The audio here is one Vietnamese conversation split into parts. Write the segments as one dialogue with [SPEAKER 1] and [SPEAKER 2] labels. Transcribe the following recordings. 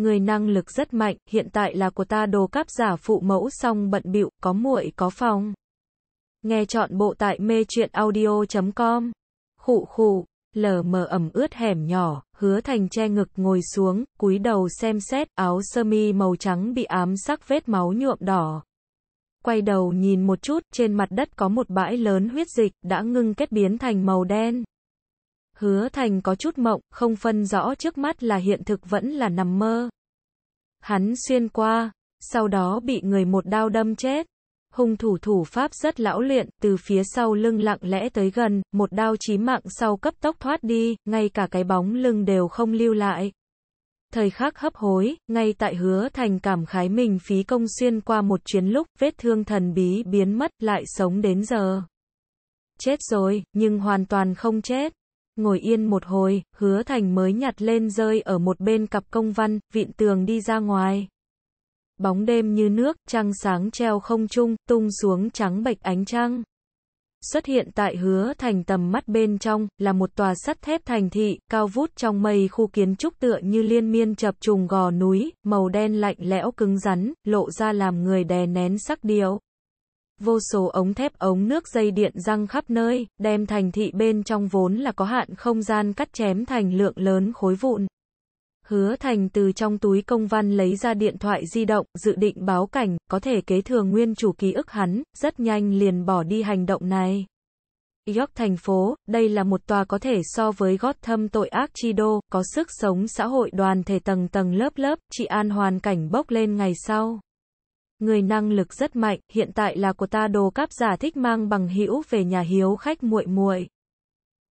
[SPEAKER 1] người năng lực rất mạnh, hiện tại là của ta đồ cáp giả phụ mẫu xong bận bịu, có muội có phòng. Nghe chọn bộ tại mê chuyện audio.com. Khụ khụ, lờ mờ ẩm ướt hẻm nhỏ, hứa thành che ngực ngồi xuống, cúi đầu xem xét, áo sơ mi màu trắng bị ám sắc vết máu nhuộm đỏ. Quay đầu nhìn một chút, trên mặt đất có một bãi lớn huyết dịch, đã ngưng kết biến thành màu đen. Hứa Thành có chút mộng, không phân rõ trước mắt là hiện thực vẫn là nằm mơ. Hắn xuyên qua, sau đó bị người một đao đâm chết. Hung thủ thủ pháp rất lão luyện, từ phía sau lưng lặng lẽ tới gần, một đao chí mạng sau cấp tốc thoát đi, ngay cả cái bóng lưng đều không lưu lại. Thời khắc hấp hối, ngay tại hứa thành cảm khái mình phí công xuyên qua một chuyến lúc, vết thương thần bí biến mất, lại sống đến giờ. Chết rồi, nhưng hoàn toàn không chết ngồi yên một hồi, hứa thành mới nhặt lên rơi ở một bên cặp công văn, vịn tường đi ra ngoài. Bóng đêm như nước, trăng sáng treo không trung, tung xuống trắng bạch ánh trăng. Xuất hiện tại hứa thành tầm mắt bên trong, là một tòa sắt thép thành thị, cao vút trong mây khu kiến trúc tựa như liên miên chập trùng gò núi, màu đen lạnh lẽo cứng rắn, lộ ra làm người đè nén sắc điệu vô số ống thép ống nước dây điện răng khắp nơi, đem thành thị bên trong vốn là có hạn không gian cắt chém thành lượng lớn khối vụn. Hứa Thành từ trong túi công văn lấy ra điện thoại di động, dự định báo cảnh, có thể kế thừa nguyên chủ ký ức hắn, rất nhanh liền bỏ đi hành động này. York thành phố, đây là một tòa có thể so với gót thâm tội ác chi đô, có sức sống xã hội đoàn thể tầng tầng lớp lớp, trị an hoàn cảnh bốc lên ngày sau người năng lực rất mạnh, hiện tại là của ta đồ cáp giả thích mang bằng hữu về nhà hiếu khách muội muội.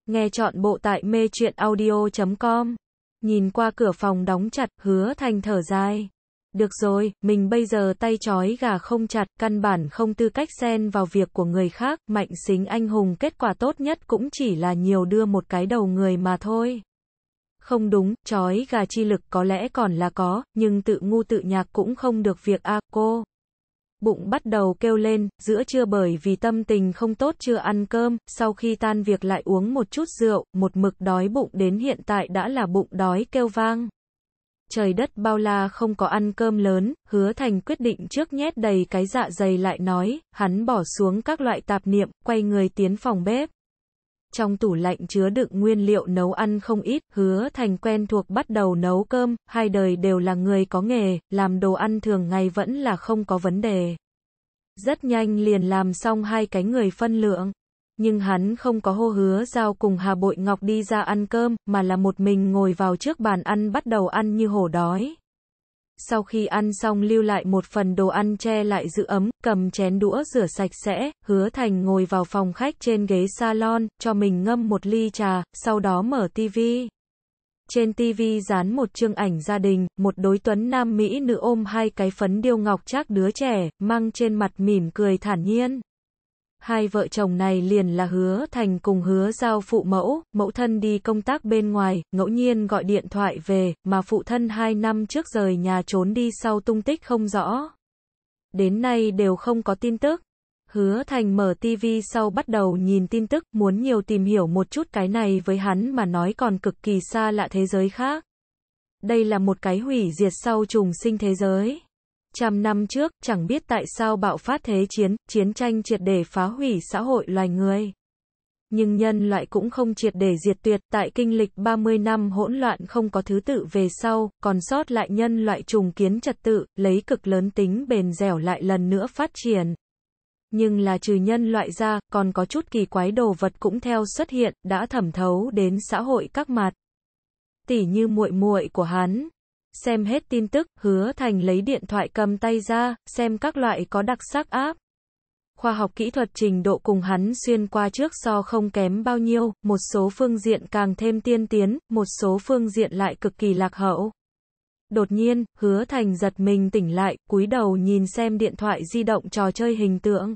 [SPEAKER 1] Nghe chọn bộ tại mê truyện audio.com. Nhìn qua cửa phòng đóng chặt, hứa thành thở dài. Được rồi, mình bây giờ tay chói gà không chặt, căn bản không tư cách xen vào việc của người khác, mạnh xính anh hùng kết quả tốt nhất cũng chỉ là nhiều đưa một cái đầu người mà thôi. Không đúng, chói gà chi lực có lẽ còn là có, nhưng tự ngu tự nhạc cũng không được việc a cô bụng bắt đầu kêu lên, giữa trưa bởi vì tâm tình không tốt chưa ăn cơm, sau khi tan việc lại uống một chút rượu, một mực đói bụng đến hiện tại đã là bụng đói kêu vang. Trời đất bao la không có ăn cơm lớn, hứa thành quyết định trước nhét đầy cái dạ dày lại nói, hắn bỏ xuống các loại tạp niệm, quay người tiến phòng bếp trong tủ lạnh chứa đựng nguyên liệu nấu ăn không ít, hứa thành quen thuộc bắt đầu nấu cơm, hai đời đều là người có nghề, làm đồ ăn thường ngày vẫn là không có vấn đề. Rất nhanh liền làm xong hai cái người phân lượng. Nhưng hắn không có hô hứa giao cùng Hà Bội Ngọc đi ra ăn cơm, mà là một mình ngồi vào trước bàn ăn bắt đầu ăn như hổ đói sau khi ăn xong lưu lại một phần đồ ăn che lại giữ ấm, cầm chén đũa rửa sạch sẽ, hứa thành ngồi vào phòng khách trên ghế salon, cho mình ngâm một ly trà, sau đó mở tivi. Trên tivi dán một chương ảnh gia đình, một đối tuấn nam mỹ nữ ôm hai cái phấn điêu ngọc chắc đứa trẻ, mang trên mặt mỉm cười thản nhiên hai vợ chồng này liền là hứa thành cùng hứa giao phụ mẫu, mẫu thân đi công tác bên ngoài, ngẫu nhiên gọi điện thoại về, mà phụ thân hai năm trước rời nhà trốn đi sau tung tích không rõ. Đến nay đều không có tin tức. Hứa Thành mở TV sau bắt đầu nhìn tin tức, muốn nhiều tìm hiểu một chút cái này với hắn mà nói còn cực kỳ xa lạ thế giới khác. Đây là một cái hủy diệt sau trùng sinh thế giới. Trăm năm trước, chẳng biết tại sao bạo phát thế chiến, chiến tranh triệt để phá hủy xã hội loài người. Nhưng nhân loại cũng không triệt để diệt tuyệt, tại kinh lịch 30 năm hỗn loạn không có thứ tự về sau, còn sót lại nhân loại trùng kiến trật tự, lấy cực lớn tính bền dẻo lại lần nữa phát triển. Nhưng là trừ nhân loại ra, còn có chút kỳ quái đồ vật cũng theo xuất hiện, đã thẩm thấu đến xã hội các mặt. tỷ như muội muội của hắn, Xem hết tin tức, hứa thành lấy điện thoại cầm tay ra, xem các loại có đặc sắc áp. Khoa học kỹ thuật trình độ cùng hắn xuyên qua trước so không kém bao nhiêu, một số phương diện càng thêm tiên tiến, một số phương diện lại cực kỳ lạc hậu. Đột nhiên, hứa thành giật mình tỉnh lại, cúi đầu nhìn xem điện thoại di động trò chơi hình tượng.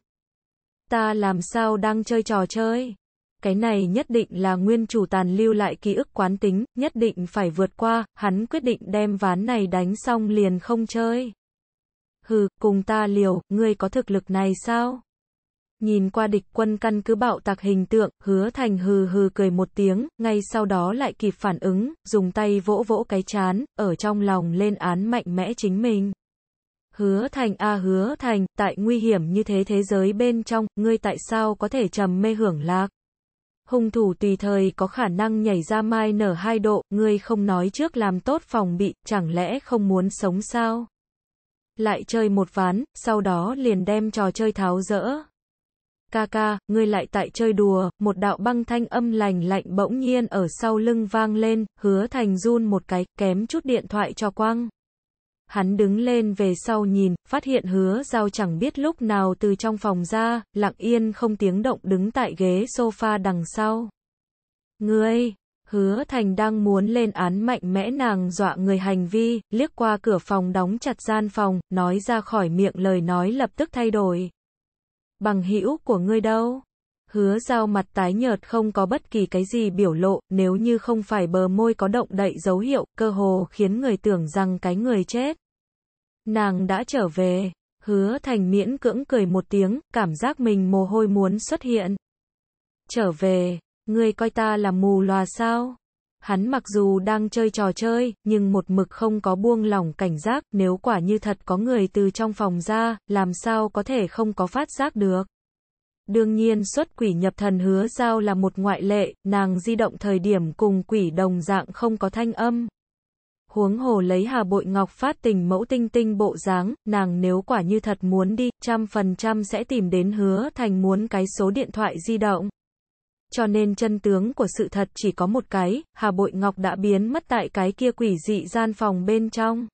[SPEAKER 1] Ta làm sao đang chơi trò chơi? cái này nhất định là nguyên chủ tàn lưu lại ký ức quán tính, nhất định phải vượt qua, hắn quyết định đem ván này đánh xong liền không chơi. Hừ, cùng ta liều, ngươi có thực lực này sao? Nhìn qua địch quân căn cứ bạo tạc hình tượng, hứa thành hừ hừ cười một tiếng, ngay sau đó lại kịp phản ứng, dùng tay vỗ vỗ cái chán, ở trong lòng lên án mạnh mẽ chính mình. Hứa thành a à, hứa thành, tại nguy hiểm như thế thế giới bên trong, ngươi tại sao có thể trầm mê hưởng lạc? hung thủ tùy thời có khả năng nhảy ra mai nở hai độ, ngươi không nói trước làm tốt phòng bị, chẳng lẽ không muốn sống sao? Lại chơi một ván, sau đó liền đem trò chơi tháo rỡ. Ca ca, ngươi lại tại chơi đùa, một đạo băng thanh âm lành lạnh bỗng nhiên ở sau lưng vang lên, hứa thành run một cái, kém chút điện thoại cho quang. Hắn đứng lên về sau nhìn, phát hiện hứa giao chẳng biết lúc nào từ trong phòng ra, lặng yên không tiếng động đứng tại ghế sofa đằng sau. Ngươi, hứa thành đang muốn lên án mạnh mẽ nàng dọa người hành vi, liếc qua cửa phòng đóng chặt gian phòng, nói ra khỏi miệng lời nói lập tức thay đổi. Bằng hữu của ngươi đâu? Hứa giao mặt tái nhợt không có bất kỳ cái gì biểu lộ, nếu như không phải bờ môi có động đậy dấu hiệu, cơ hồ khiến người tưởng rằng cái người chết. Nàng đã trở về, hứa thành miễn cưỡng cười một tiếng, cảm giác mình mồ hôi muốn xuất hiện. Trở về, ngươi coi ta là mù loà sao? Hắn mặc dù đang chơi trò chơi, nhưng một mực không có buông lỏng cảnh giác, nếu quả như thật có người từ trong phòng ra, làm sao có thể không có phát giác được. Đương nhiên xuất quỷ nhập thần hứa giao là một ngoại lệ, nàng di động thời điểm cùng quỷ đồng dạng không có thanh âm. Huống hồ lấy hà bội ngọc phát tình mẫu tinh tinh bộ dáng, nàng nếu quả như thật muốn đi, trăm phần trăm sẽ tìm đến hứa thành muốn cái số điện thoại di động. Cho nên chân tướng của sự thật chỉ có một cái, hà bội ngọc đã biến mất tại cái kia quỷ dị gian phòng bên trong.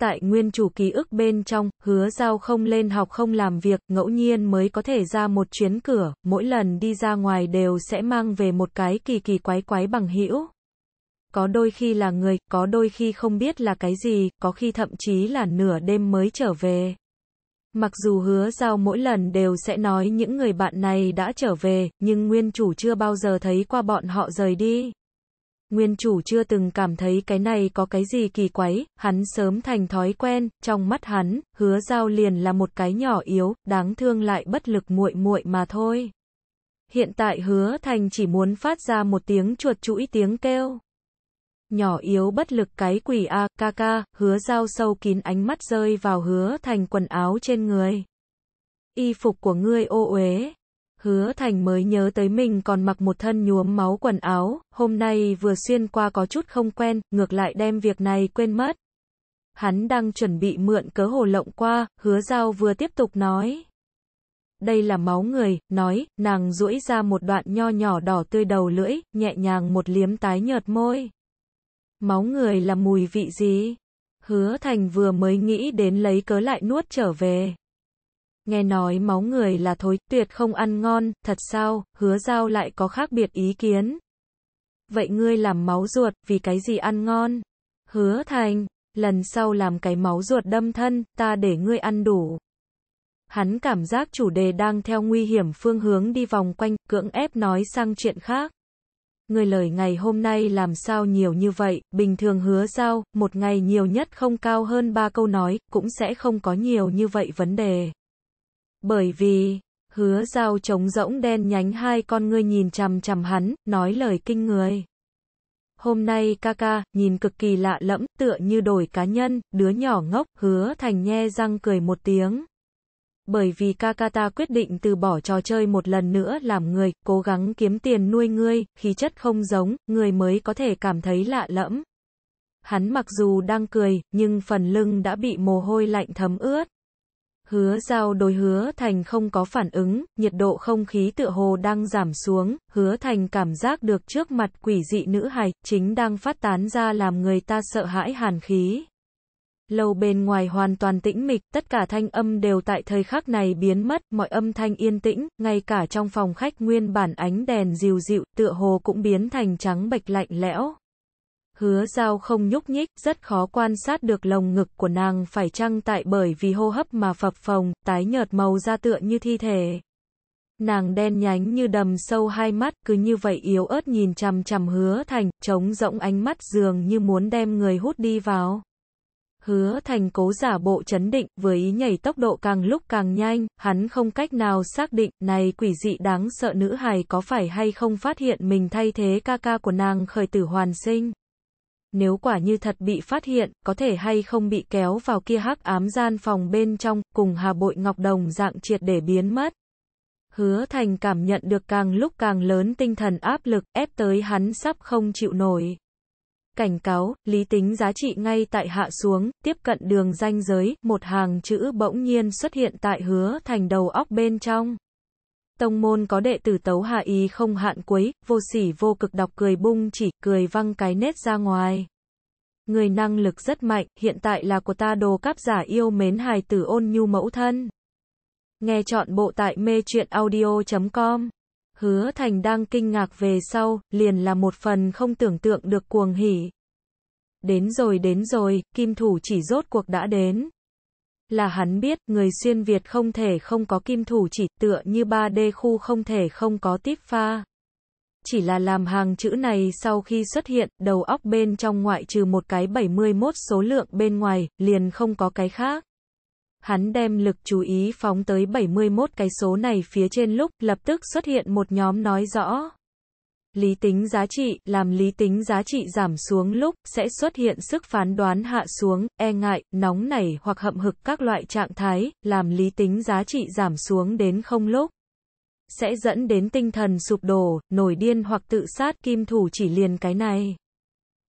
[SPEAKER 1] Tại nguyên chủ ký ức bên trong, hứa giao không lên học không làm việc, ngẫu nhiên mới có thể ra một chuyến cửa, mỗi lần đi ra ngoài đều sẽ mang về một cái kỳ kỳ quái quái bằng hữu Có đôi khi là người, có đôi khi không biết là cái gì, có khi thậm chí là nửa đêm mới trở về. Mặc dù hứa giao mỗi lần đều sẽ nói những người bạn này đã trở về, nhưng nguyên chủ chưa bao giờ thấy qua bọn họ rời đi. Nguyên chủ chưa từng cảm thấy cái này có cái gì kỳ quái, hắn sớm thành thói quen, trong mắt hắn, hứa giao liền là một cái nhỏ yếu, đáng thương lại bất lực muội muội mà thôi. Hiện tại hứa thành chỉ muốn phát ra một tiếng chuột chuỗi tiếng kêu. Nhỏ yếu bất lực cái quỷ a, ca ca, hứa giao sâu kín ánh mắt rơi vào hứa thành quần áo trên người. Y phục của ngươi ô uế, Hứa Thành mới nhớ tới mình còn mặc một thân nhuốm máu quần áo, hôm nay vừa xuyên qua có chút không quen, ngược lại đem việc này quên mất. Hắn đang chuẩn bị mượn cớ hồ lộng qua, hứa giao vừa tiếp tục nói. Đây là máu người, nói, nàng duỗi ra một đoạn nho nhỏ đỏ tươi đầu lưỡi, nhẹ nhàng một liếm tái nhợt môi. Máu người là mùi vị gì? Hứa Thành vừa mới nghĩ đến lấy cớ lại nuốt trở về. Nghe nói máu người là thối, tuyệt không ăn ngon, thật sao, hứa giao lại có khác biệt ý kiến. Vậy ngươi làm máu ruột, vì cái gì ăn ngon? Hứa thành, lần sau làm cái máu ruột đâm thân, ta để ngươi ăn đủ. Hắn cảm giác chủ đề đang theo nguy hiểm phương hướng đi vòng quanh, cưỡng ép nói sang chuyện khác. Người lời ngày hôm nay làm sao nhiều như vậy, bình thường hứa giao, một ngày nhiều nhất không cao hơn ba câu nói, cũng sẽ không có nhiều như vậy vấn đề. Bởi vì, hứa giao trống rỗng đen nhánh hai con ngươi nhìn chằm chằm hắn, nói lời kinh người. Hôm nay ca ca, nhìn cực kỳ lạ lẫm, tựa như đổi cá nhân, đứa nhỏ ngốc, hứa thành nhe răng cười một tiếng. Bởi vì ca ca ta quyết định từ bỏ trò chơi một lần nữa làm người, cố gắng kiếm tiền nuôi ngươi, khí chất không giống, người mới có thể cảm thấy lạ lẫm. Hắn mặc dù đang cười, nhưng phần lưng đã bị mồ hôi lạnh thấm ướt. Hứa giao đối hứa thành không có phản ứng, nhiệt độ không khí tựa hồ đang giảm xuống, hứa thành cảm giác được trước mặt quỷ dị nữ hài, chính đang phát tán ra làm người ta sợ hãi hàn khí. Lâu bên ngoài hoàn toàn tĩnh mịch, tất cả thanh âm đều tại thời khắc này biến mất, mọi âm thanh yên tĩnh, ngay cả trong phòng khách nguyên bản ánh đèn dịu dịu, tựa hồ cũng biến thành trắng bạch lạnh lẽo hứa giao không nhúc nhích, rất khó quan sát được lồng ngực của nàng phải chăng tại bởi vì hô hấp mà phập phồng, tái nhợt màu da tựa như thi thể. Nàng đen nhánh như đầm sâu hai mắt, cứ như vậy yếu ớt nhìn chằm chằm hứa thành, trống rỗng ánh mắt dường như muốn đem người hút đi vào. Hứa thành cố giả bộ chấn định, với ý nhảy tốc độ càng lúc càng nhanh, hắn không cách nào xác định, này quỷ dị đáng sợ nữ hài có phải hay không phát hiện mình thay thế ca ca của nàng khởi tử hoàn sinh nếu quả như thật bị phát hiện, có thể hay không bị kéo vào kia hắc ám gian phòng bên trong, cùng Hà Bội Ngọc Đồng dạng triệt để biến mất. Hứa Thành cảm nhận được càng lúc càng lớn tinh thần áp lực, ép tới hắn sắp không chịu nổi. Cảnh cáo, lý tính giá trị ngay tại hạ xuống, tiếp cận đường danh giới, một hàng chữ bỗng nhiên xuất hiện tại hứa thành đầu óc bên trong. Tông môn có đệ tử tấu hạ ý không hạn quấy, vô sỉ vô cực đọc cười bung chỉ, cười văng cái nết ra ngoài. Người năng lực rất mạnh, hiện tại là của ta đồ cáp giả yêu mến hài tử ôn nhu mẫu thân. Nghe chọn bộ tại mê truyện audio.com. Hứa Thành đang kinh ngạc về sau, liền là một phần không tưởng tượng được cuồng hỉ. Đến rồi đến rồi, kim thủ chỉ rốt cuộc đã đến là hắn biết, người xuyên Việt không thể không có kim thủ chỉ tựa như 3D khu không thể không có tiếp pha. Chỉ là làm hàng chữ này sau khi xuất hiện, đầu óc bên trong ngoại trừ một cái 71 số lượng bên ngoài, liền không có cái khác. Hắn đem lực chú ý phóng tới 71 cái số này phía trên lúc, lập tức xuất hiện một nhóm nói rõ. Lý tính giá trị, làm lý tính giá trị giảm xuống lúc, sẽ xuất hiện sức phán đoán hạ xuống, e ngại, nóng nảy hoặc hậm hực các loại trạng thái, làm lý tính giá trị giảm xuống đến không lúc. Sẽ dẫn đến tinh thần sụp đổ, nổi điên hoặc tự sát kim thủ chỉ liền cái này.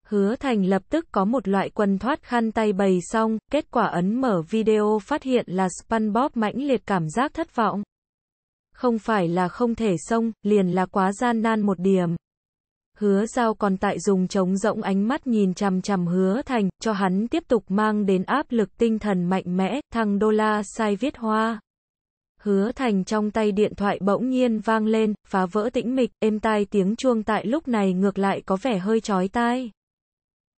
[SPEAKER 1] Hứa Thành lập tức có một loại quần thoát khăn tay bày xong, kết quả ấn mở video phát hiện là SpongeBob mãnh liệt cảm giác thất vọng. Không phải là không thể xong, liền là quá gian nan một điểm. Hứa giao còn tại dùng trống rỗng ánh mắt nhìn chằm chằm hứa thành, cho hắn tiếp tục mang đến áp lực tinh thần mạnh mẽ, thằng đô la sai viết hoa. Hứa thành trong tay điện thoại bỗng nhiên vang lên, phá vỡ tĩnh mịch, êm tai tiếng chuông tại lúc này ngược lại có vẻ hơi chói tai.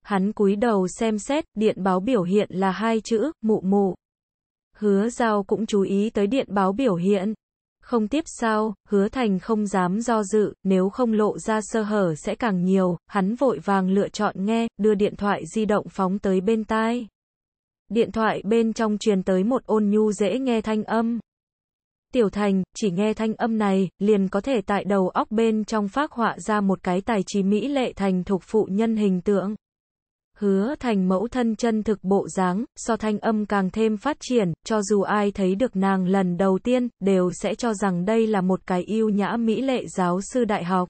[SPEAKER 1] Hắn cúi đầu xem xét, điện báo biểu hiện là hai chữ, mụ mụ. Hứa giao cũng chú ý tới điện báo biểu hiện. Không tiếp sao, hứa thành không dám do dự, nếu không lộ ra sơ hở sẽ càng nhiều, hắn vội vàng lựa chọn nghe, đưa điện thoại di động phóng tới bên tai. Điện thoại bên trong truyền tới một ôn nhu dễ nghe thanh âm. Tiểu thành, chỉ nghe thanh âm này, liền có thể tại đầu óc bên trong phác họa ra một cái tài trí mỹ lệ thành thuộc phụ nhân hình tượng hứa thành mẫu thân chân thực bộ dáng, so thanh âm càng thêm phát triển, cho dù ai thấy được nàng lần đầu tiên, đều sẽ cho rằng đây là một cái yêu nhã mỹ lệ giáo sư đại học.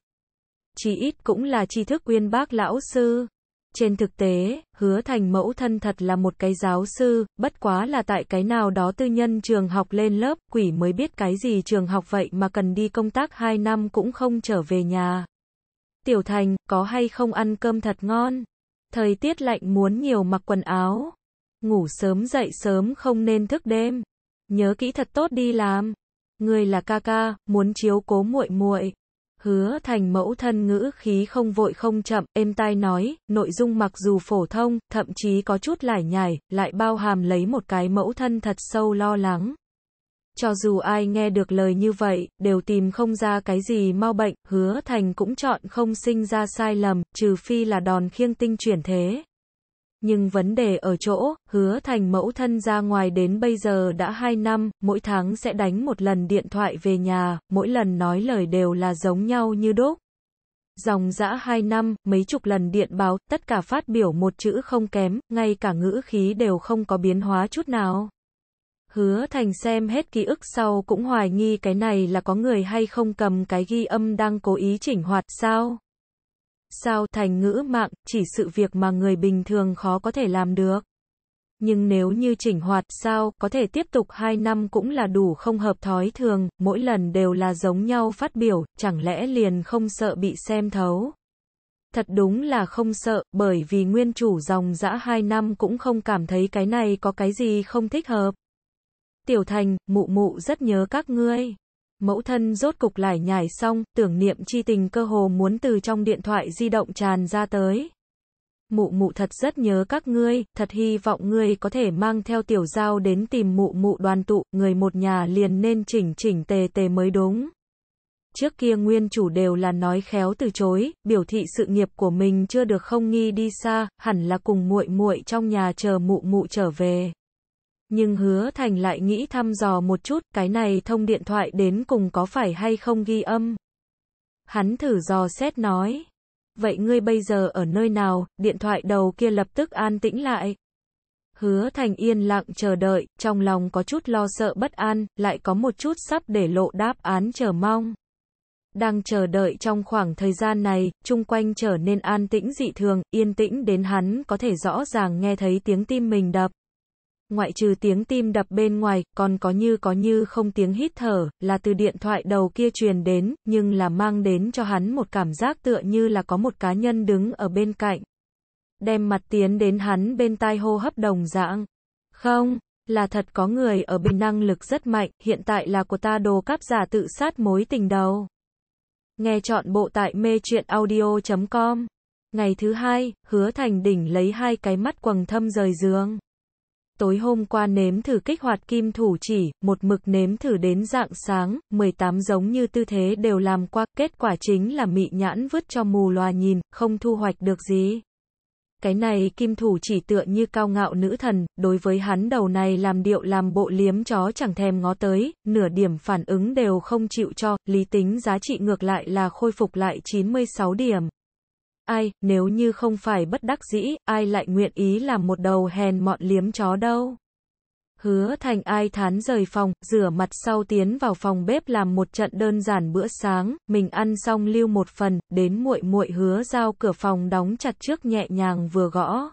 [SPEAKER 1] Chỉ ít cũng là tri thức uyên bác lão sư. Trên thực tế, hứa thành mẫu thân thật là một cái giáo sư, bất quá là tại cái nào đó tư nhân trường học lên lớp, quỷ mới biết cái gì trường học vậy mà cần đi công tác 2 năm cũng không trở về nhà. Tiểu thành, có hay không ăn cơm thật ngon? Thời tiết lạnh muốn nhiều mặc quần áo. Ngủ sớm dậy sớm không nên thức đêm. Nhớ kỹ thật tốt đi làm. Người là ca ca, muốn chiếu cố muội muội. Hứa thành mẫu thân ngữ khí không vội không chậm, êm tai nói, nội dung mặc dù phổ thông, thậm chí có chút lải nhải, lại bao hàm lấy một cái mẫu thân thật sâu lo lắng. Cho dù ai nghe được lời như vậy, đều tìm không ra cái gì mau bệnh, hứa thành cũng chọn không sinh ra sai lầm, trừ phi là đòn khiêng tinh chuyển thế. Nhưng vấn đề ở chỗ, hứa thành mẫu thân ra ngoài đến bây giờ đã 2 năm, mỗi tháng sẽ đánh một lần điện thoại về nhà, mỗi lần nói lời đều là giống nhau như đúc. Dòng dã 2 năm, mấy chục lần điện báo, tất cả phát biểu một chữ không kém, ngay cả ngữ khí đều không có biến hóa chút nào. Hứa Thành xem hết ký ức sau cũng hoài nghi cái này là có người hay không cầm cái ghi âm đang cố ý chỉnh hoạt sao? Sao thành ngữ mạng chỉ sự việc mà người bình thường khó có thể làm được? Nhưng nếu như chỉnh hoạt sao có thể tiếp tục 2 năm cũng là đủ không hợp thói thường, mỗi lần đều là giống nhau phát biểu, chẳng lẽ liền không sợ bị xem thấu? Thật đúng là không sợ, bởi vì nguyên chủ dòng dã 2 năm cũng không cảm thấy cái này có cái gì không thích hợp. Tiểu Thành, mụ mụ rất nhớ các ngươi. Mẫu thân rốt cục lải nhải xong, tưởng niệm chi tình cơ hồ muốn từ trong điện thoại di động tràn ra tới. Mụ mụ thật rất nhớ các ngươi, thật hy vọng ngươi có thể mang theo tiểu giao đến tìm mụ mụ đoàn tụ, người một nhà liền nên chỉnh chỉnh tề tề mới đúng. Trước kia nguyên chủ đều là nói khéo từ chối, biểu thị sự nghiệp của mình chưa được không nghi đi xa, hẳn là cùng muội muội trong nhà chờ mụ mụ trở về nhưng hứa thành lại nghĩ thăm dò một chút, cái này thông điện thoại đến cùng có phải hay không ghi âm. Hắn thử dò xét nói, vậy ngươi bây giờ ở nơi nào, điện thoại đầu kia lập tức an tĩnh lại. Hứa thành yên lặng chờ đợi, trong lòng có chút lo sợ bất an, lại có một chút sắp để lộ đáp án chờ mong. Đang chờ đợi trong khoảng thời gian này, chung quanh trở nên an tĩnh dị thường, yên tĩnh đến hắn có thể rõ ràng nghe thấy tiếng tim mình đập ngoại trừ tiếng tim đập bên ngoài, còn có như có như không tiếng hít thở, là từ điện thoại đầu kia truyền đến, nhưng là mang đến cho hắn một cảm giác tựa như là có một cá nhân đứng ở bên cạnh. Đem mặt tiến đến hắn bên tai hô hấp đồng dạng. Không, là thật có người ở bên năng lực rất mạnh, hiện tại là của ta đồ cáp giả tự sát mối tình đầu. Nghe chọn bộ tại mê truyện audio.com. Ngày thứ hai, hứa thành đỉnh lấy hai cái mắt quầng thâm rời giường tối hôm qua nếm thử kích hoạt kim thủ chỉ, một mực nếm thử đến dạng sáng, 18 giống như tư thế đều làm qua, kết quả chính là mị nhãn vứt cho mù loà nhìn, không thu hoạch được gì. Cái này kim thủ chỉ tựa như cao ngạo nữ thần, đối với hắn đầu này làm điệu làm bộ liếm chó chẳng thèm ngó tới, nửa điểm phản ứng đều không chịu cho, lý tính giá trị ngược lại là khôi phục lại 96 điểm. Ai, nếu như không phải bất đắc dĩ, ai lại nguyện ý làm một đầu hèn mọn liếm chó đâu. Hứa thành ai thán rời phòng, rửa mặt sau tiến vào phòng bếp làm một trận đơn giản bữa sáng, mình ăn xong lưu một phần, đến muội muội hứa giao cửa phòng đóng chặt trước nhẹ nhàng vừa gõ.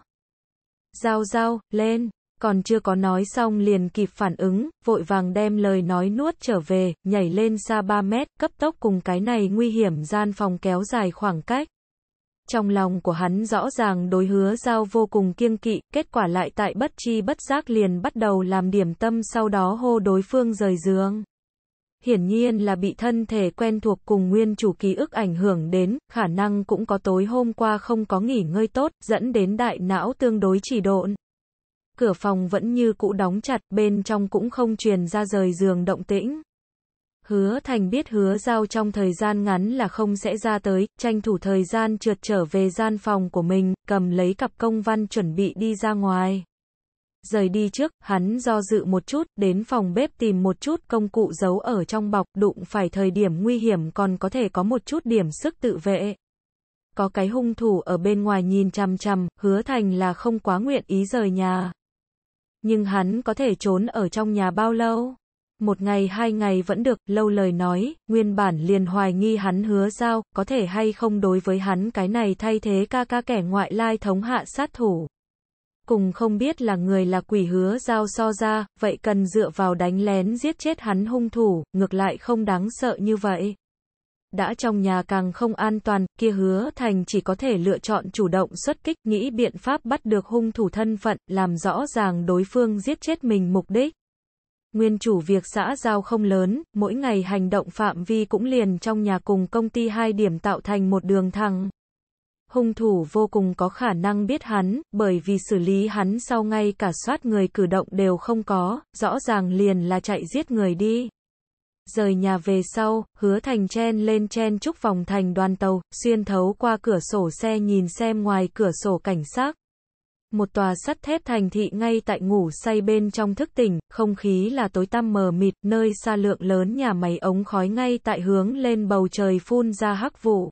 [SPEAKER 1] Giao giao, lên, còn chưa có nói xong liền kịp phản ứng, vội vàng đem lời nói nuốt trở về, nhảy lên xa 3 mét, cấp tốc cùng cái này nguy hiểm gian phòng kéo dài khoảng cách trong lòng của hắn rõ ràng đối hứa giao vô cùng kiêng kỵ, kết quả lại tại bất chi bất giác liền bắt đầu làm điểm tâm sau đó hô đối phương rời giường. Hiển nhiên là bị thân thể quen thuộc cùng nguyên chủ ký ức ảnh hưởng đến, khả năng cũng có tối hôm qua không có nghỉ ngơi tốt, dẫn đến đại não tương đối chỉ độn. Cửa phòng vẫn như cũ đóng chặt, bên trong cũng không truyền ra rời giường động tĩnh. Hứa Thành biết hứa giao trong thời gian ngắn là không sẽ ra tới, tranh thủ thời gian trượt trở về gian phòng của mình, cầm lấy cặp công văn chuẩn bị đi ra ngoài. Rời đi trước, hắn do dự một chút, đến phòng bếp tìm một chút công cụ giấu ở trong bọc, đụng phải thời điểm nguy hiểm còn có thể có một chút điểm sức tự vệ. Có cái hung thủ ở bên ngoài nhìn chằm chằm, hứa thành là không quá nguyện ý rời nhà. Nhưng hắn có thể trốn ở trong nhà bao lâu? một ngày hai ngày vẫn được, lâu lời nói, nguyên bản liền hoài nghi hắn hứa giao, có thể hay không đối với hắn cái này thay thế ca ca kẻ ngoại lai thống hạ sát thủ. Cùng không biết là người là quỷ hứa giao so ra, vậy cần dựa vào đánh lén giết chết hắn hung thủ, ngược lại không đáng sợ như vậy. Đã trong nhà càng không an toàn, kia hứa thành chỉ có thể lựa chọn chủ động xuất kích, nghĩ biện pháp bắt được hung thủ thân phận, làm rõ ràng đối phương giết chết mình mục đích. Nguyên chủ việc xã giao không lớn, mỗi ngày hành động phạm vi cũng liền trong nhà cùng công ty hai điểm tạo thành một đường thẳng. Hung thủ vô cùng có khả năng biết hắn, bởi vì xử lý hắn sau ngay cả soát người cử động đều không có, rõ ràng liền là chạy giết người đi. Rời nhà về sau, hứa thành chen lên chen chúc vòng thành đoàn tàu, xuyên thấu qua cửa sổ xe nhìn xem ngoài cửa sổ cảnh sát, một tòa sắt thép thành thị ngay tại ngủ say bên trong thức tỉnh, không khí là tối tăm mờ mịt, nơi xa lượng lớn nhà máy ống khói ngay tại hướng lên bầu trời phun ra hắc vụ.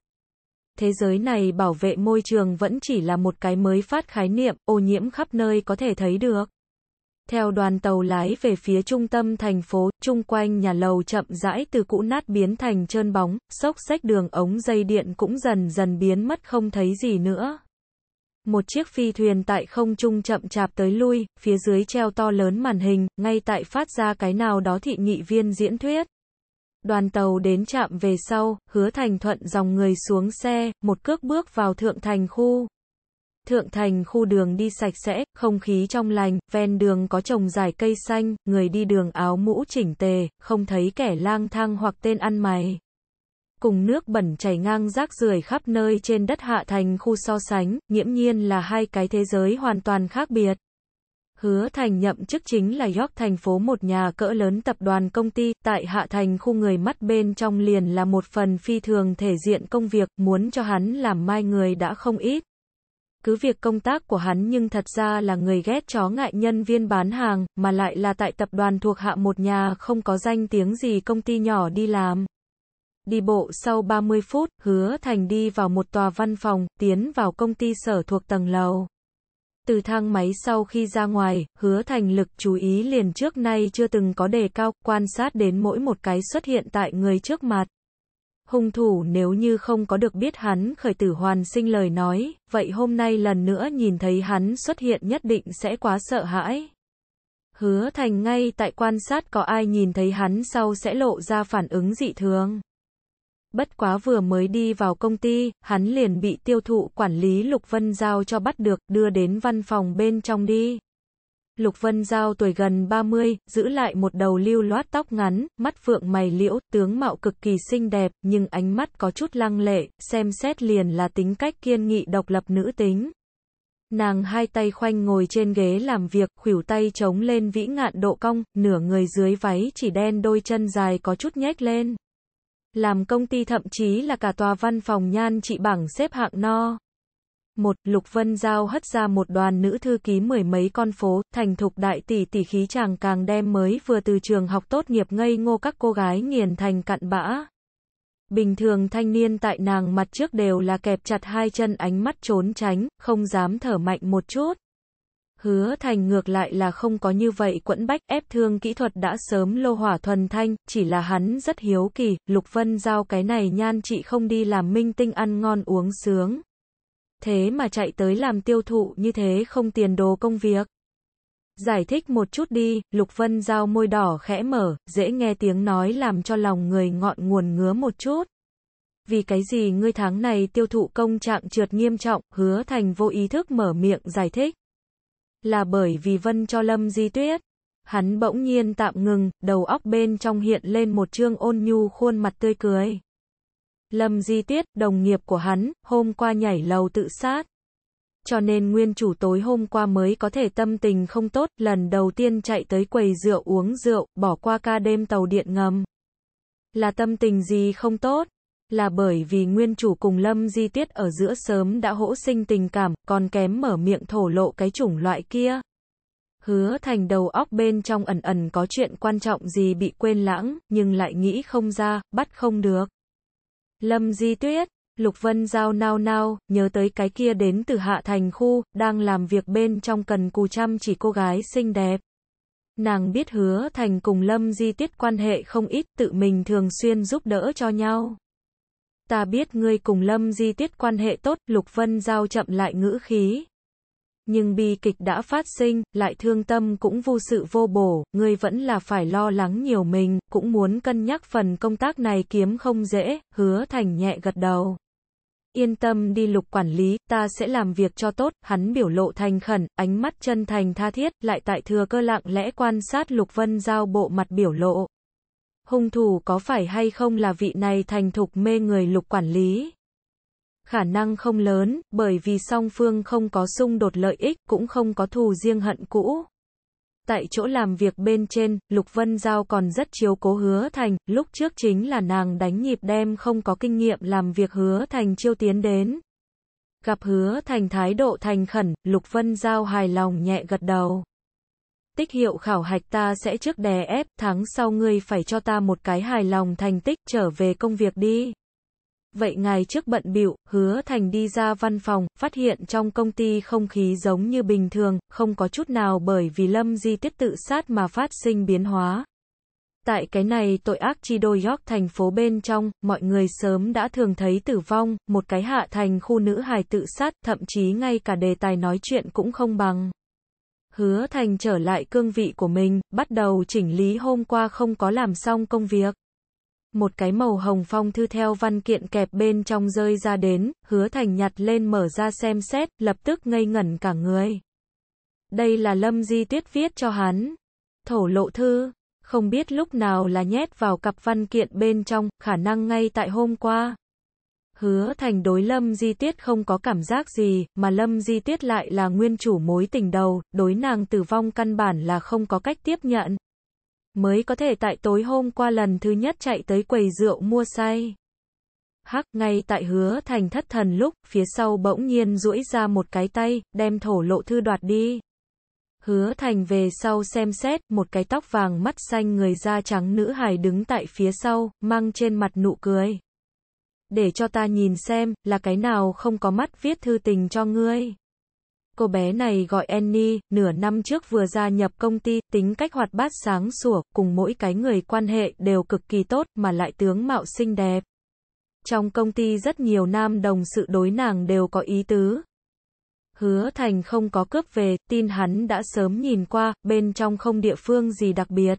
[SPEAKER 1] Thế giới này bảo vệ môi trường vẫn chỉ là một cái mới phát khái niệm, ô nhiễm khắp nơi có thể thấy được. Theo đoàn tàu lái về phía trung tâm thành phố, chung quanh nhà lầu chậm rãi từ cũ nát biến thành trơn bóng, xốc xách đường ống dây điện cũng dần dần biến mất không thấy gì nữa một chiếc phi thuyền tại không trung chậm chạp tới lui, phía dưới treo to lớn màn hình, ngay tại phát ra cái nào đó thị nghị viên diễn thuyết. Đoàn tàu đến chạm về sau, hứa thành thuận dòng người xuống xe, một cước bước vào thượng thành khu. Thượng thành khu đường đi sạch sẽ, không khí trong lành, ven đường có trồng dài cây xanh, người đi đường áo mũ chỉnh tề, không thấy kẻ lang thang hoặc tên ăn mày cùng nước bẩn chảy ngang rác rưởi khắp nơi trên đất hạ thành khu so sánh, nghiễm nhiên là hai cái thế giới hoàn toàn khác biệt. Hứa Thành nhậm chức chính là York thành phố một nhà cỡ lớn tập đoàn công ty, tại Hạ Thành khu người mắt bên trong liền là một phần phi thường thể diện công việc, muốn cho hắn làm mai người đã không ít. Cứ việc công tác của hắn nhưng thật ra là người ghét chó ngại nhân viên bán hàng, mà lại là tại tập đoàn thuộc hạ một nhà không có danh tiếng gì công ty nhỏ đi làm. Đi bộ sau 30 phút, hứa thành đi vào một tòa văn phòng, tiến vào công ty sở thuộc tầng lầu. Từ thang máy sau khi ra ngoài, hứa thành lực chú ý liền trước nay chưa từng có đề cao, quan sát đến mỗi một cái xuất hiện tại người trước mặt. Hung thủ nếu như không có được biết hắn khởi tử hoàn sinh lời nói, vậy hôm nay lần nữa nhìn thấy hắn xuất hiện nhất định sẽ quá sợ hãi. Hứa thành ngay tại quan sát có ai nhìn thấy hắn sau sẽ lộ ra phản ứng dị thường. Bất quá vừa mới đi vào công ty, hắn liền bị tiêu thụ quản lý Lục Vân Giao cho bắt được, đưa đến văn phòng bên trong đi. Lục Vân Giao tuổi gần 30, giữ lại một đầu lưu loát tóc ngắn, mắt phượng mày liễu, tướng mạo cực kỳ xinh đẹp, nhưng ánh mắt có chút lăng lệ, xem xét liền là tính cách kiên nghị độc lập nữ tính. Nàng hai tay khoanh ngồi trên ghế làm việc, khuỷu tay chống lên vĩ ngạn độ cong, nửa người dưới váy chỉ đen đôi chân dài có chút nhếch lên làm công ty thậm chí là cả tòa văn phòng nhan trị bảng xếp hạng no. Một, Lục Vân Giao hất ra một đoàn nữ thư ký mười mấy con phố, thành thục đại tỷ tỷ khí chàng càng đem mới vừa từ trường học tốt nghiệp ngây ngô các cô gái nghiền thành cặn bã. Bình thường thanh niên tại nàng mặt trước đều là kẹp chặt hai chân ánh mắt trốn tránh, không dám thở mạnh một chút. Hứa Thành ngược lại là không có như vậy quẫn bách, ép thương kỹ thuật đã sớm lô hỏa thuần thanh, chỉ là hắn rất hiếu kỳ, Lục Vân giao cái này nhan chị không đi làm minh tinh ăn ngon uống sướng. Thế mà chạy tới làm tiêu thụ như thế không tiền đồ công việc. Giải thích một chút đi, Lục Vân giao môi đỏ khẽ mở, dễ nghe tiếng nói làm cho lòng người ngọn nguồn ngứa một chút vì cái gì ngươi tháng này tiêu thụ công trạng trượt nghiêm trọng, hứa thành vô ý thức mở miệng giải thích là bởi vì Vân cho Lâm Di Tuyết. Hắn bỗng nhiên tạm ngừng, đầu óc bên trong hiện lên một trương ôn nhu khuôn mặt tươi cười. Lâm Di Tuyết, đồng nghiệp của hắn, hôm qua nhảy lầu tự sát. Cho nên nguyên chủ tối hôm qua mới có thể tâm tình không tốt, lần đầu tiên chạy tới quầy rượu uống rượu, bỏ qua ca đêm tàu điện ngầm. Là tâm tình gì không tốt? là bởi vì nguyên chủ cùng Lâm Di Tiết ở giữa sớm đã hỗ sinh tình cảm, còn kém mở miệng thổ lộ cái chủng loại kia. Hứa thành đầu óc bên trong ẩn ẩn có chuyện quan trọng gì bị quên lãng, nhưng lại nghĩ không ra, bắt không được. Lâm Di Tuyết, Lục Vân Giao nao nao, nhớ tới cái kia đến từ hạ thành khu, đang làm việc bên trong cần cù chăm chỉ cô gái xinh đẹp. Nàng biết hứa thành cùng Lâm Di Tiết quan hệ không ít tự mình thường xuyên giúp đỡ cho nhau ta biết ngươi cùng Lâm Di Tiết quan hệ tốt, Lục Vân Giao chậm lại ngữ khí. Nhưng bi kịch đã phát sinh, lại thương tâm cũng vô sự vô bổ, ngươi vẫn là phải lo lắng nhiều mình, cũng muốn cân nhắc phần công tác này kiếm không dễ, hứa thành nhẹ gật đầu. Yên tâm đi lục quản lý, ta sẽ làm việc cho tốt, hắn biểu lộ thành khẩn, ánh mắt chân thành tha thiết, lại tại thừa cơ lặng lẽ quan sát lục vân giao bộ mặt biểu lộ hung thủ có phải hay không là vị này thành thục mê người lục quản lý? Khả năng không lớn, bởi vì song phương không có xung đột lợi ích, cũng không có thù riêng hận cũ. Tại chỗ làm việc bên trên, Lục Vân Giao còn rất chiếu cố hứa thành, lúc trước chính là nàng đánh nhịp đem không có kinh nghiệm làm việc hứa thành chiêu tiến đến. Gặp hứa thành thái độ thành khẩn, Lục Vân Giao hài lòng nhẹ gật đầu tích hiệu khảo hạch ta sẽ trước đè ép, tháng sau ngươi phải cho ta một cái hài lòng thành tích, trở về công việc đi. Vậy ngày trước bận bịu, hứa thành đi ra văn phòng, phát hiện trong công ty không khí giống như bình thường, không có chút nào bởi vì lâm di tiết tự sát mà phát sinh biến hóa. Tại cái này tội ác chi đôi York thành phố bên trong, mọi người sớm đã thường thấy tử vong, một cái hạ thành khu nữ hài tự sát, thậm chí ngay cả đề tài nói chuyện cũng không bằng. Hứa Thành trở lại cương vị của mình, bắt đầu chỉnh lý hôm qua không có làm xong công việc. Một cái màu hồng phong thư theo văn kiện kẹp bên trong rơi ra đến, Hứa Thành nhặt lên mở ra xem xét, lập tức ngây ngẩn cả người. Đây là Lâm Di Tuyết viết cho hắn. Thổ lộ thư, không biết lúc nào là nhét vào cặp văn kiện bên trong, khả năng ngay tại hôm qua. Hứa Thành đối Lâm Di Tiết không có cảm giác gì, mà Lâm Di Tiết lại là nguyên chủ mối tình đầu, đối nàng tử vong căn bản là không có cách tiếp nhận. Mới có thể tại tối hôm qua lần thứ nhất chạy tới quầy rượu mua say. Hắc ngay tại Hứa Thành thất thần lúc, phía sau bỗng nhiên duỗi ra một cái tay, đem thổ lộ thư đoạt đi. Hứa Thành về sau xem xét, một cái tóc vàng mắt xanh người da trắng nữ hài đứng tại phía sau, mang trên mặt nụ cười để cho ta nhìn xem, là cái nào không có mắt viết thư tình cho ngươi. Cô bé này gọi Annie, nửa năm trước vừa gia nhập công ty, tính cách hoạt bát sáng sủa, cùng mỗi cái người quan hệ đều cực kỳ tốt mà lại tướng mạo xinh đẹp. Trong công ty rất nhiều nam đồng sự đối nàng đều có ý tứ. Hứa Thành không có cướp về, tin hắn đã sớm nhìn qua, bên trong không địa phương gì đặc biệt.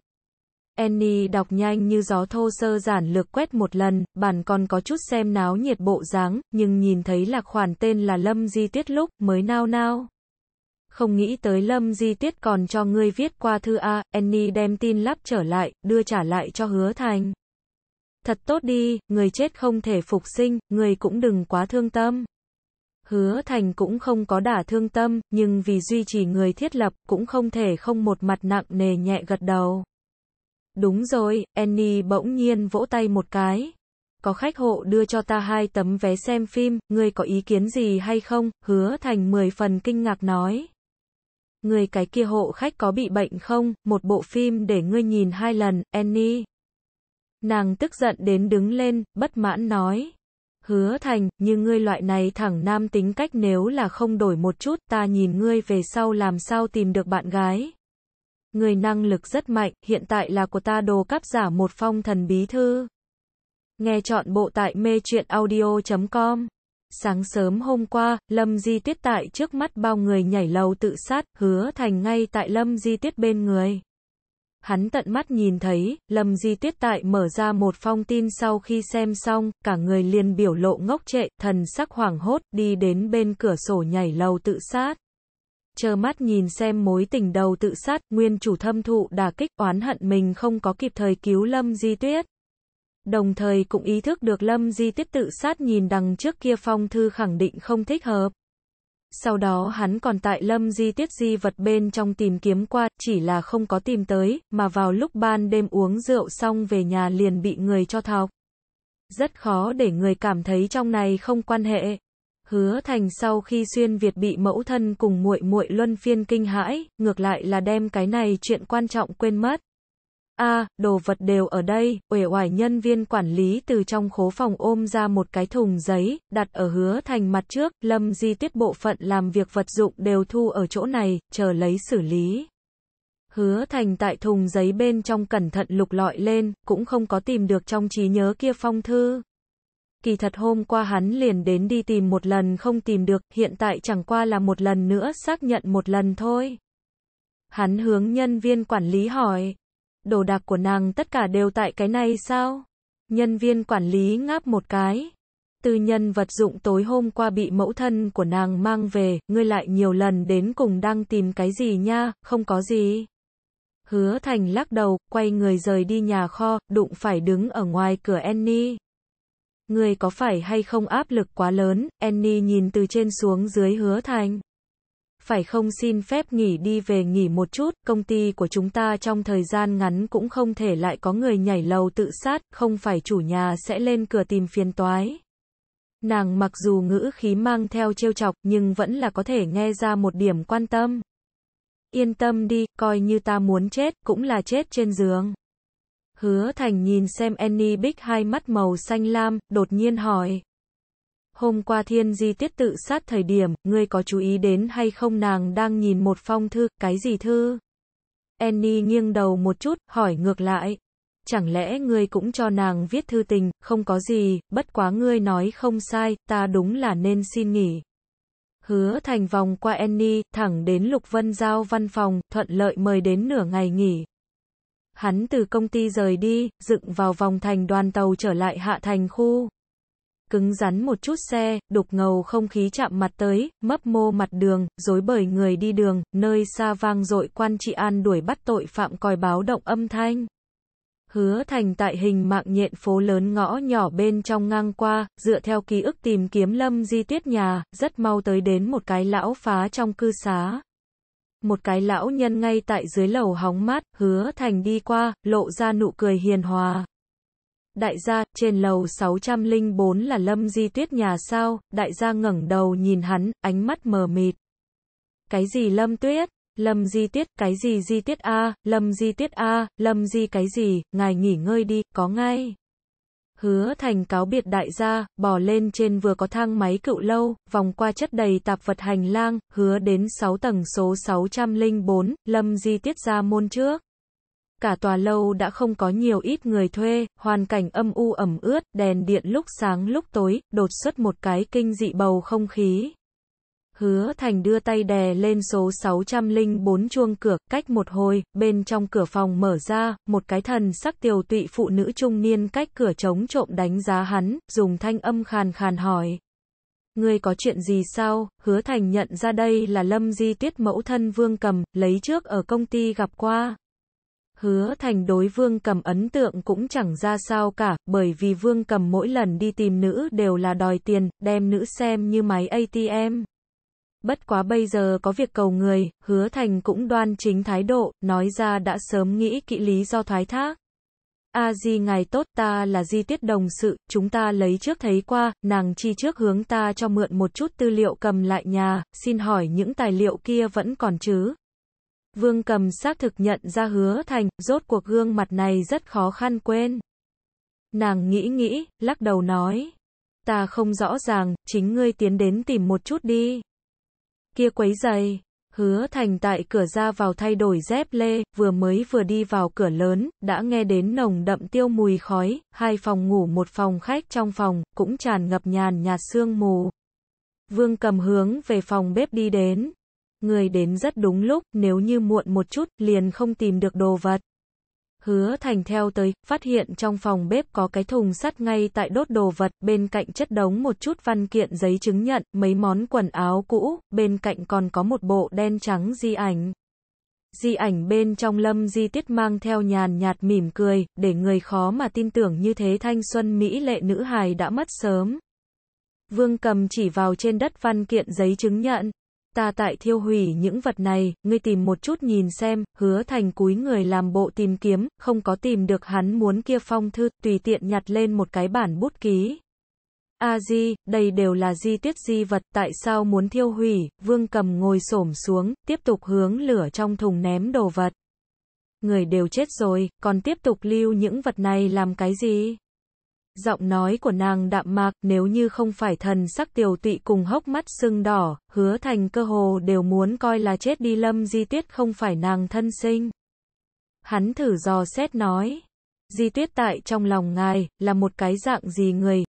[SPEAKER 1] Annie đọc nhanh như gió thô sơ giản lược quét một lần, bản còn có chút xem náo nhiệt bộ dáng, nhưng nhìn thấy là khoản tên là Lâm Di Tiết lúc mới nao nao. Không nghĩ tới Lâm Di Tiết còn cho ngươi viết qua thư A, Annie đem tin lắp trở lại, đưa trả lại cho hứa thành. Thật tốt đi, người chết không thể phục sinh, người cũng đừng quá thương tâm. Hứa Thành cũng không có đả thương tâm, nhưng vì duy trì người thiết lập, cũng không thể không một mặt nặng nề nhẹ gật đầu. Đúng rồi, Annie bỗng nhiên vỗ tay một cái. Có khách hộ đưa cho ta hai tấm vé xem phim, ngươi có ý kiến gì hay không? Hứa Thành mười phần kinh ngạc nói. Người cái kia hộ khách có bị bệnh không? Một bộ phim để ngươi nhìn hai lần, Annie. Nàng tức giận đến đứng lên, bất mãn nói. Hứa Thành, như ngươi loại này thẳng nam tính cách nếu là không đổi một chút, ta nhìn ngươi về sau làm sao tìm được bạn gái. Người năng lực rất mạnh, hiện tại là của ta đồ cắp giả một phong thần bí thư. Nghe chọn bộ tại mê truyện audio.com. Sáng sớm hôm qua, Lâm Di Tuyết tại trước mắt bao người nhảy lầu tự sát, hứa thành ngay tại Lâm Di Tuyết bên người. Hắn tận mắt nhìn thấy, Lâm Di Tuyết tại mở ra một phong tin sau khi xem xong, cả người liền biểu lộ ngốc trệ, thần sắc hoảng hốt, đi đến bên cửa sổ nhảy lầu tự sát trơ mắt nhìn xem mối tình đầu tự sát, nguyên chủ thâm thụ đả kích oán hận mình không có kịp thời cứu Lâm Di Tuyết. Đồng thời cũng ý thức được Lâm Di Tuyết tự sát nhìn đằng trước kia phong thư khẳng định không thích hợp. Sau đó hắn còn tại lâm di Tuyết di vật bên trong tìm kiếm qua, chỉ là không có tìm tới, mà vào lúc ban đêm uống rượu xong về nhà liền bị người cho thọc. Rất khó để người cảm thấy trong này không quan hệ. Hứa Thành sau khi xuyên Việt bị mẫu thân cùng muội muội luân phiên kinh hãi, ngược lại là đem cái này chuyện quan trọng quên mất. A, đồ vật đều ở đây, uể oải nhân viên quản lý từ trong khố phòng ôm ra một cái thùng giấy, đặt ở hứa thành mặt trước, lâm di tuyết bộ phận làm việc vật dụng đều thu ở chỗ này, chờ lấy xử lý. Hứa thành tại thùng giấy bên trong cẩn thận lục lọi lên, cũng không có tìm được trong trí nhớ kia phong thư, kỳ thật hôm qua hắn liền đến đi tìm một lần không tìm được, hiện tại chẳng qua là một lần nữa xác nhận một lần thôi. Hắn hướng nhân viên quản lý hỏi, đồ đạc của nàng tất cả đều tại cái này sao? Nhân viên quản lý ngáp một cái. Tư nhân vật dụng tối hôm qua bị mẫu thân của nàng mang về, ngươi lại nhiều lần đến cùng đang tìm cái gì nha, không có gì. Hứa Thành lắc đầu, quay người rời đi nhà kho, đụng phải đứng ở ngoài cửa Annie. Người có phải hay không áp lực quá lớn, Annie nhìn từ trên xuống dưới hứa thành. Phải không xin phép nghỉ đi về nghỉ một chút, công ty của chúng ta trong thời gian ngắn cũng không thể lại có người nhảy lầu tự sát, không phải chủ nhà sẽ lên cửa tìm phiền toái. Nàng mặc dù ngữ khí mang theo trêu chọc nhưng vẫn là có thể nghe ra một điểm quan tâm. Yên tâm đi, coi như ta muốn chết, cũng là chết trên giường. Hứa Thành nhìn xem Annie Bích hai mắt màu xanh lam, đột nhiên hỏi. Hôm qua thiên di tiết tự sát thời điểm, ngươi có chú ý đến hay không nàng đang nhìn một phong thư, cái gì thư? Annie nghiêng đầu một chút, hỏi ngược lại. Chẳng lẽ ngươi cũng cho nàng viết thư tình, không có gì, bất quá ngươi nói không sai, ta đúng là nên xin nghỉ. Hứa thành vòng qua Annie, thẳng đến Lục Vân Giao văn phòng, thuận lợi mời đến nửa ngày nghỉ. Hắn từ công ty rời đi, dựng vào vòng thành đoàn tàu trở lại hạ thành khu. Cứng rắn một chút xe, đục ngầu không khí chạm mặt tới, mấp mô mặt đường, dối bởi người đi đường, nơi xa vang dội quan trị an đuổi bắt tội phạm còi báo động âm thanh. Hứa thành tại hình mạng nhện phố lớn ngõ nhỏ bên trong ngang qua, dựa theo ký ức tìm kiếm lâm di tuyết nhà, rất mau tới đến một cái lão phá trong cư xá. Một cái lão nhân ngay tại dưới lầu hóng mát, hứa thành đi qua, lộ ra nụ cười hiền hòa. Đại gia, trên lầu 604 là lâm di tuyết nhà sao, đại gia ngẩng đầu nhìn hắn, ánh mắt mờ mịt. Cái gì lâm tuyết? Lâm di Tuyết cái gì di Tuyết a, lâm di Tuyết a, lâm di cái gì, ngài nghỉ ngơi đi, có ngay. Hứa Thành cáo biệt đại gia, bỏ lên trên vừa có thang máy cựu lâu, vòng qua chất đầy tạp vật hành lang, hứa đến 6 tầng số 604, Lâm Di tiết ra môn trước. Cả tòa lâu đã không có nhiều ít người thuê, hoàn cảnh âm u ẩm ướt, đèn điện lúc sáng lúc tối, đột xuất một cái kinh dị bầu không khí. Hứa Thành đưa tay đè lên số 604 chuông cửa, cách một hồi, bên trong cửa phòng mở ra, một cái thần sắc tiều tụy phụ nữ trung niên cách cửa trống trộm đánh giá hắn, dùng thanh âm khàn khàn hỏi. Ngươi có chuyện gì sao? Hứa Thành nhận ra đây là Lâm Di Tuyết mẫu thân Vương Cầm, lấy trước ở công ty gặp qua. Hứa Thành đối Vương Cầm ấn tượng cũng chẳng ra sao cả, bởi vì Vương Cầm mỗi lần đi tìm nữ đều là đòi tiền, đem nữ xem như máy ATM. Bất quá bây giờ có việc cầu người, hứa thành cũng đoan chính thái độ, nói ra đã sớm nghĩ kỹ lý do thoái thác. A Di ngài tốt ta là Di Tiết Đồng sự, chúng ta lấy trước thấy qua, nàng chi trước hướng ta cho mượn một chút tư liệu cầm lại nhà, xin hỏi những tài liệu kia vẫn còn chứ? Vương cầm xác thực nhận ra hứa thành, rốt cuộc gương mặt này rất khó khăn quên. Nàng nghĩ nghĩ, lắc đầu nói. Ta không rõ ràng, chính ngươi tiến đến tìm một chút đi kia quấy giày. Hứa Thành tại cửa ra vào thay đổi dép lê, vừa mới vừa đi vào cửa lớn, đã nghe đến nồng đậm tiêu mùi khói, hai phòng ngủ một phòng khách trong phòng, cũng tràn ngập nhàn nhạt sương mù. Vương cầm hướng về phòng bếp đi đến. Người đến rất đúng lúc, nếu như muộn một chút, liền không tìm được đồ vật. Hứa Thành theo tới, phát hiện trong phòng bếp có cái thùng sắt ngay tại đốt đồ vật, bên cạnh chất đống một chút văn kiện giấy chứng nhận, mấy món quần áo cũ, bên cạnh còn có một bộ đen trắng di ảnh. Di ảnh bên trong lâm di tiết mang theo nhàn nhạt mỉm cười, để người khó mà tin tưởng như thế thanh xuân Mỹ lệ nữ hài đã mất sớm. Vương cầm chỉ vào trên đất văn kiện giấy chứng nhận ta tại thiêu hủy những vật này, ngươi tìm một chút nhìn xem, hứa thành cúi người làm bộ tìm kiếm, không có tìm được hắn muốn kia phong thư, tùy tiện nhặt lên một cái bản bút ký. A di, đây đều là di tiết di vật, tại sao muốn thiêu hủy, vương cầm ngồi xổm xuống, tiếp tục hướng lửa trong thùng ném đồ vật. Người đều chết rồi, còn tiếp tục lưu những vật này làm cái gì? giọng nói của nàng đạm mạc, nếu như không phải thần sắc tiểu tụy cùng hốc mắt sưng đỏ, hứa thành cơ hồ đều muốn coi là chết đi lâm di tuyết không phải nàng thân sinh. Hắn thử dò xét nói, di tuyết tại trong lòng ngài, là một cái dạng gì người,